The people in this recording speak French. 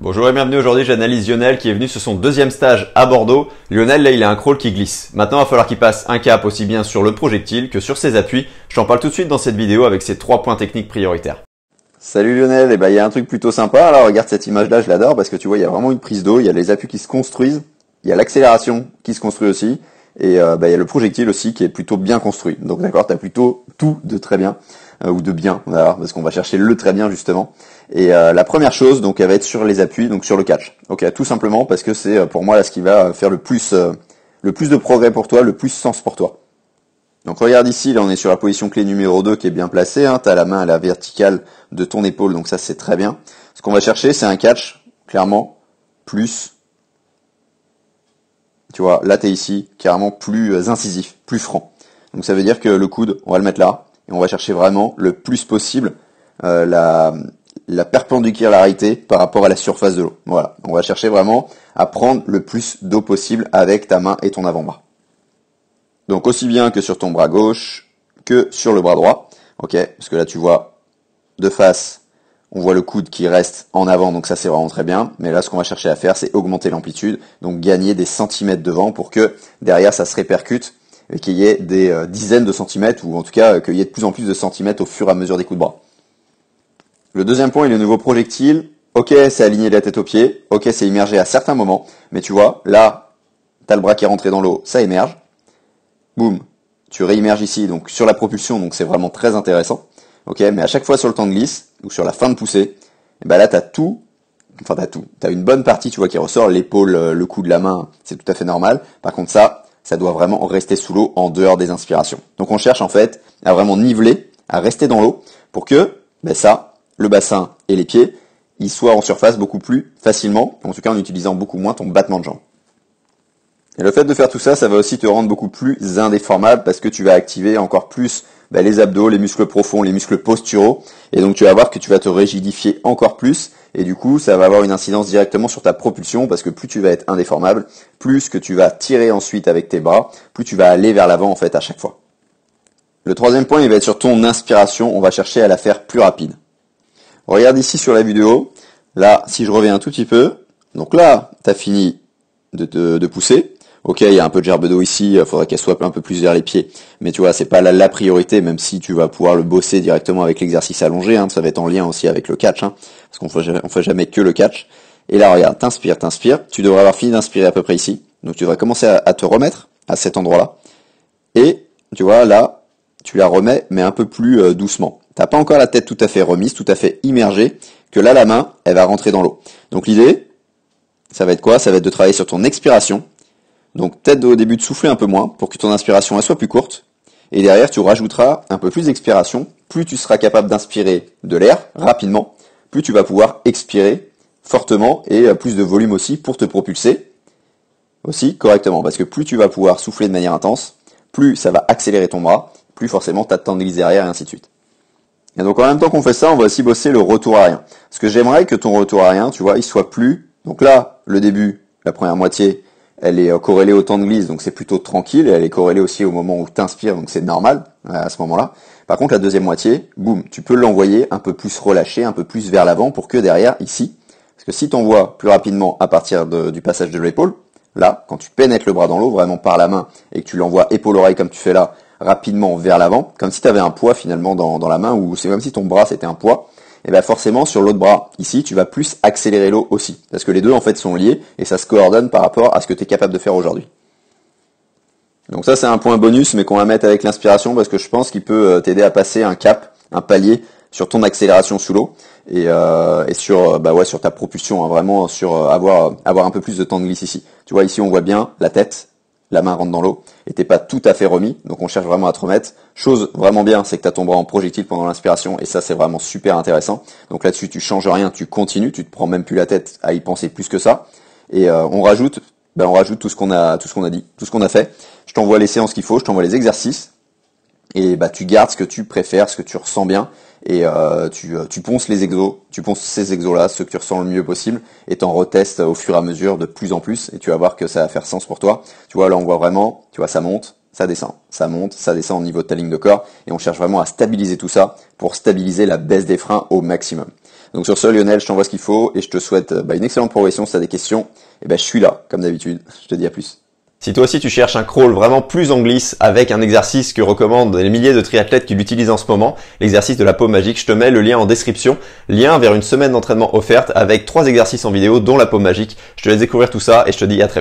Bonjour et bienvenue, aujourd'hui j'analyse Lionel qui est venu sur son deuxième stage à Bordeaux. Lionel là il a un crawl qui glisse. Maintenant il va falloir qu'il passe un cap aussi bien sur le projectile que sur ses appuis. Je t'en parle tout de suite dans cette vidéo avec ses trois points techniques prioritaires. Salut Lionel, eh ben, il y a un truc plutôt sympa. Alors regarde cette image là, je l'adore parce que tu vois il y a vraiment une prise d'eau, il y a les appuis qui se construisent, il y a l'accélération qui se construit aussi, et euh, ben, il y a le projectile aussi qui est plutôt bien construit. Donc d'accord, tu as plutôt tout de très bien. Euh, ou de bien, on parce qu'on va chercher le très bien justement. Et euh, la première chose, donc, elle va être sur les appuis, donc sur le catch. Ok, tout simplement parce que c'est euh, pour moi là ce qui va faire le plus, le plus de progrès pour toi, le plus sens pour toi. Donc regarde ici, là on est sur la position clé numéro 2 qui est bien placée, hein, tu la main à la verticale de ton épaule, donc ça c'est très bien. Ce qu'on va chercher c'est un catch, clairement, plus, tu vois, là tu es ici, carrément plus incisif, plus franc. Donc ça veut dire que le coude, on va le mettre là, et on va chercher vraiment le plus possible euh, la, la perpendicularité par rapport à la surface de l'eau. Voilà, on va chercher vraiment à prendre le plus d'eau possible avec ta main et ton avant-bras. Donc aussi bien que sur ton bras gauche que sur le bras droit, ok Parce que là tu vois de face, on voit le coude qui reste en avant, donc ça c'est vraiment très bien. Mais là ce qu'on va chercher à faire, c'est augmenter l'amplitude, donc gagner des centimètres devant pour que derrière ça se répercute et qu'il y ait des euh, dizaines de centimètres, ou en tout cas euh, qu'il y ait de plus en plus de centimètres au fur et à mesure des coups de bras. Le deuxième point il est le nouveau projectile. Ok, c'est aligné de la tête aux pieds, ok, c'est immergé à certains moments, mais tu vois, là, tu as le bras qui est rentré dans l'eau, ça émerge. Boum, tu réimmerges ici, donc sur la propulsion, donc c'est vraiment très intéressant. Ok, mais à chaque fois sur le temps de glisse, ou sur la fin de poussée, et eh ben là t'as tout, enfin t'as tout, t'as une bonne partie, tu vois, qui ressort, l'épaule, euh, le cou de la main, c'est tout à fait normal. Par contre ça, ça doit vraiment rester sous l'eau en dehors des inspirations. Donc on cherche en fait à vraiment niveler, à rester dans l'eau pour que ben ça, le bassin et les pieds, ils soient en surface beaucoup plus facilement, en tout cas en utilisant beaucoup moins ton battement de jambes. Et le fait de faire tout ça, ça va aussi te rendre beaucoup plus indéformable parce que tu vas activer encore plus bah, les abdos, les muscles profonds, les muscles posturaux. Et donc tu vas voir que tu vas te rigidifier encore plus. Et du coup, ça va avoir une incidence directement sur ta propulsion parce que plus tu vas être indéformable, plus que tu vas tirer ensuite avec tes bras, plus tu vas aller vers l'avant en fait à chaque fois. Le troisième point, il va être sur ton inspiration. On va chercher à la faire plus rapide. Regarde ici sur la vidéo. Là, si je reviens un tout petit peu. Donc là, tu as fini de, de pousser ok, il y a un peu de gerbe d'eau ici, il faudrait qu'elle soit un peu plus vers les pieds. Mais tu vois, c'est pas la, priorité, même si tu vas pouvoir le bosser directement avec l'exercice allongé, hein. ça va être en lien aussi avec le catch, hein. parce qu'on ne fait jamais que le catch. Et là, regarde, t'inspires, t'inspires, tu devrais avoir fini d'inspirer à peu près ici. Donc tu devrais commencer à, te remettre à cet endroit-là. Et tu vois, là, tu la remets, mais un peu plus doucement. Euh, doucement. T'as pas encore la tête tout à fait remise, tout à fait immergée, que là, la main, elle va rentrer dans l'eau. Donc l'idée, ça va être quoi Ça va être de travailler sur ton expiration, donc tête au début de souffler un peu moins pour que ton inspiration soit plus courte. Et derrière, tu rajouteras un peu plus d'expiration. Plus tu seras capable d'inspirer de l'air rapidement, plus tu vas pouvoir expirer fortement et euh, plus de volume aussi pour te propulser aussi correctement. Parce que plus tu vas pouvoir souffler de manière intense, plus ça va accélérer ton bras, plus forcément tu as de glisse et ainsi de suite. Et donc en même temps qu'on fait ça, on va aussi bosser le retour rien. Ce que j'aimerais que ton retour rien, tu vois, il soit plus. Donc là, le début, la première moitié, elle est euh, corrélée au temps de glisse, donc c'est plutôt tranquille, et elle est corrélée aussi au moment où tu inspires, donc c'est normal euh, à ce moment-là. Par contre, la deuxième moitié, boum, tu peux l'envoyer un peu plus relâché, un peu plus vers l'avant pour que derrière, ici, parce que si tu envoies plus rapidement à partir du passage de l'épaule, là, quand tu pénètres le bras dans l'eau, vraiment par la main, et que tu l'envoies épaule-oreille comme tu fais là, rapidement vers l'avant, comme si tu avais un poids finalement dans, dans la main, ou c'est comme si ton bras c'était un poids, eh ben, forcément sur l'autre bras, ici, tu vas plus accélérer l'eau aussi. Parce que les deux en fait sont liés et ça se coordonne par rapport à ce que tu es capable de faire aujourd'hui. Donc ça c'est un point bonus mais qu'on va mettre avec l'inspiration parce que je pense qu'il peut euh, t'aider à passer un cap, un palier sur ton accélération sous l'eau et, euh, sur euh, bah ouais sur ta propulsion hein, vraiment sur avoir avoir un peu plus de temps de glisse ici. Tu vois ici on voit bien la tête la main rentre dans l'eau et t'es pas tout à fait remis. Donc on cherche vraiment à te remettre. Chose vraiment bien, c'est que tu as ton bras en projectile pendant l'inspiration et ça c'est vraiment super intéressant. Donc là-dessus tu changes rien, tu continues, tu te prends même plus la tête à y penser plus que ça. Et euh, on rajoute, ben on rajoute tout ce qu'on a, tout ce qu'on a dit, tout ce qu'on a fait. Je t'envoie les séances qu'il faut, je t'envoie les exercices et bah tu gardes ce que tu préfères, ce que tu ressens bien, et euh, tu, euh, tu, ponces les exos, tu ponces ces exos-là, ceux que tu ressens le mieux possible, et t'en retestes au fur et à mesure de plus en plus, et tu vas voir que ça va faire sens pour toi. Tu vois, là on voit vraiment, tu vois, ça monte, ça descend, ça monte, ça descend au niveau de ta ligne de corps, et on cherche vraiment à stabiliser tout ça pour stabiliser la baisse des freins au maximum. Donc sur ce Lionel, je t'envoie ce qu'il faut, et je te souhaite euh, bah, une excellente progression. Si t'as des questions, et eh ben je suis là, comme d'habitude. Je te dis à plus. Si toi aussi tu cherches un crawl vraiment plus en glisse avec un exercice que recommandent les milliers de triathlètes qui l'utilisent en ce moment, l'exercice de la peau magique, je te mets le lien en description, lien vers une semaine d'entraînement offerte avec trois exercices en vidéo dont la peau magique. Je te laisse découvrir tout ça et je te dis à très vite.